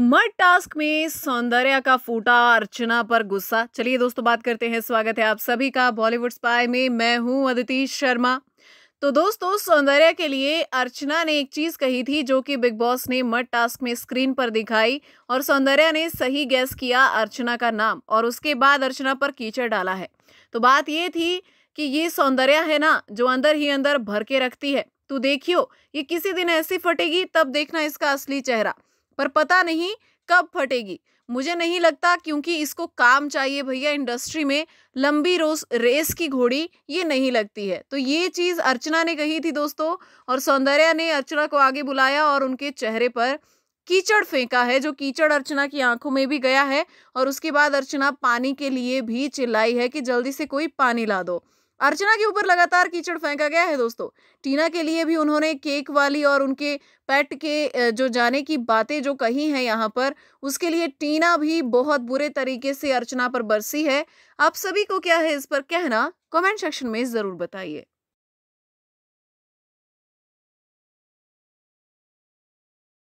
mud task में सौंदर्या का फूटा अर्चना पर गुस्सा चलिए दोस्तों बात करते हैं स्वागत है आप सभी का बॉलीवुड स्पाई में मैं हूं अदिति शर्मा तो दोस्तों सौंदर्या के लिए अर्चना ने एक चीज कही थी जो कि बिग बॉस ने मड टास्क में स्क्रीन पर दिखाई और सौंदर्या ने सही गैस किया अर्चना का नाम और उसके बाद अर्चना पर कीचड़ डाला है तो बात ये थी कि ये सौंदर्या है ना जो अंदर ही अंदर भर के रखती है तो देखियो ये किसी दिन ऐसी फटेगी तब देखना इसका असली चेहरा पर पता नहीं कब फटेगी मुझे नहीं लगता क्योंकि इसको काम चाहिए भैया इंडस्ट्री में लंबी रोस रेस की घोड़ी ये नहीं लगती है तो ये चीज़ अर्चना ने कही थी दोस्तों और सौंदर्या ने अर्चना को आगे बुलाया और उनके चेहरे पर कीचड़ फेंका है जो कीचड़ अर्चना की आंखों में भी गया है और उसके बाद अर्चना पानी के लिए भी चिल्लाई है कि जल्दी से कोई पानी ला दो अर्चना के ऊपर लगातार कीचड़ फेंका गया है दोस्तों टीना के लिए भी उन्होंने केक वाली और उनके पेट के जो जाने की बातें जो कही हैं यहाँ पर उसके लिए टीना भी बहुत बुरे तरीके से अर्चना पर बरसी है आप सभी को क्या है इस पर कहना कमेंट सेक्शन में ज़रूर बताइए